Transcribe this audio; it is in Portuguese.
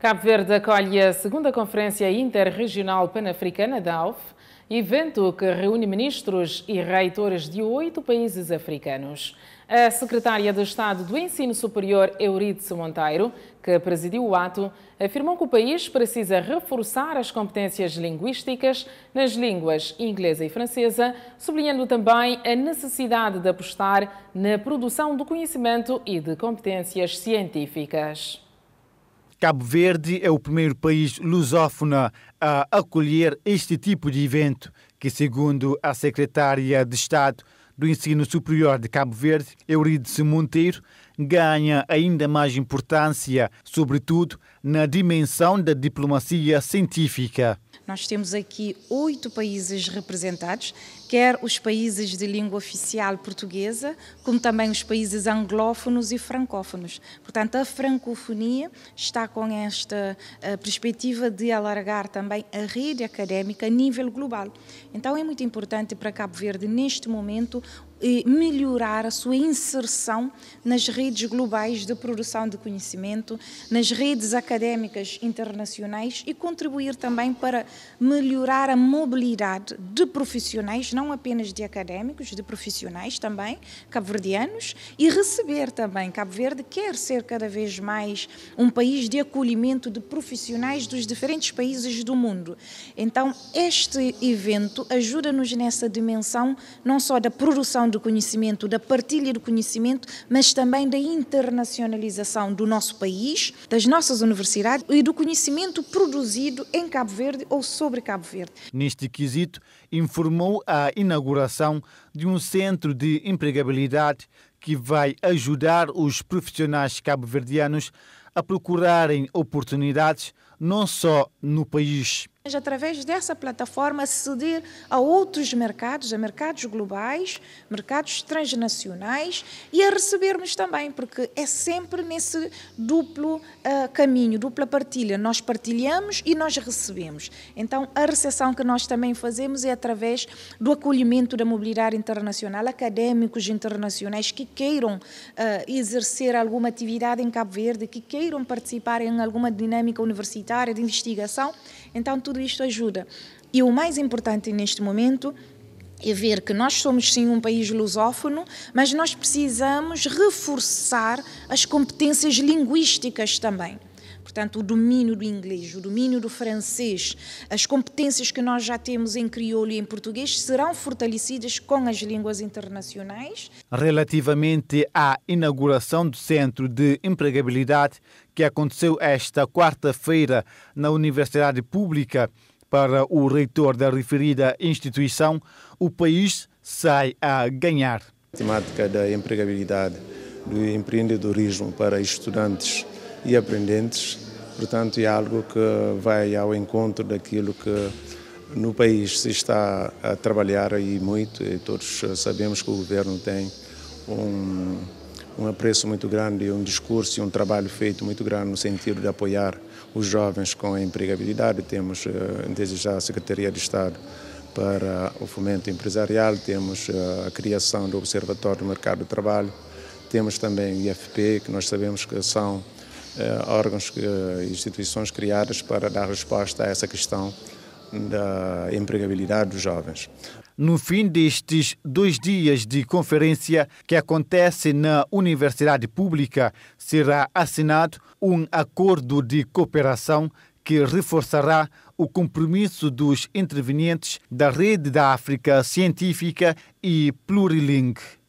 Cabo Verde acolhe a segunda Conferência Interregional Pan-Africana da AUF, evento que reúne ministros e reitores de oito países africanos. A secretária de Estado do Ensino Superior, Euridice Monteiro, que presidiu o ato, afirmou que o país precisa reforçar as competências linguísticas nas línguas inglesa e francesa, sublinhando também a necessidade de apostar na produção do conhecimento e de competências científicas. Cabo Verde é o primeiro país lusófono a acolher este tipo de evento, que, segundo a secretária de Estado do Ensino Superior de Cabo Verde, Eurídice Monteiro, ganha ainda mais importância, sobretudo na dimensão da diplomacia científica. Nós temos aqui oito países representados, quer os países de língua oficial portuguesa, como também os países anglófonos e francófonos. Portanto, a francofonia está com esta eh, perspectiva de alargar também a rede académica a nível global. Então, é muito importante para Cabo Verde, neste momento, melhorar a sua inserção nas redes globais de produção de conhecimento, nas redes académicas internacionais e contribuir também para melhorar a mobilidade de profissionais, não apenas de académicos, de profissionais também, cabo-verdianos, e receber também. Cabo Verde quer ser cada vez mais um país de acolhimento de profissionais dos diferentes países do mundo. Então, este evento ajuda-nos nessa dimensão, não só da produção do conhecimento, da partilha do conhecimento, mas também da internacionalização do nosso país, das nossas universidades e do conhecimento produzido em Cabo Verde ou sobre Cabo Verde. Neste quesito, informou a inauguração de um centro de empregabilidade que vai ajudar os profissionais cabo-verdianos a procurarem oportunidades não só no país, mas através dessa plataforma aceder a outros mercados, a mercados globais, mercados transnacionais e a recebermos também, porque é sempre nesse duplo uh, caminho, dupla partilha. Nós partilhamos e nós recebemos. Então a recepção que nós também fazemos é através do acolhimento da mobilidade internacional, académicos internacionais que queiram uh, exercer alguma atividade em Cabo Verde, que queiram participar em alguma dinâmica universitária de investigação. Então tudo isto ajuda. E o mais importante neste momento é ver que nós somos sim um país lusófono, mas nós precisamos reforçar as competências linguísticas também. Portanto, o domínio do inglês, o domínio do francês, as competências que nós já temos em crioulo e em português serão fortalecidas com as línguas internacionais. Relativamente à inauguração do Centro de Empregabilidade, que aconteceu esta quarta-feira na Universidade Pública, para o reitor da referida instituição, o país sai a ganhar. A temática da empregabilidade, do empreendedorismo para estudantes e aprendentes. Portanto, é algo que vai ao encontro daquilo que no país se está a trabalhar aí muito e todos sabemos que o governo tem um, um apreço muito grande, um discurso e um trabalho feito muito grande no sentido de apoiar os jovens com a empregabilidade. Temos eh, desde já a Secretaria de Estado para o fomento empresarial, temos eh, a criação do Observatório do Mercado de Trabalho, temos também o IFP, que nós sabemos que são eh, órgãos e eh, instituições criadas para dar resposta a essa questão da empregabilidade dos jovens. No fim destes dois dias de conferência que acontece na Universidade Pública, será assinado um acordo de cooperação que reforçará o compromisso dos intervenientes da Rede da África Científica e Plurilingue.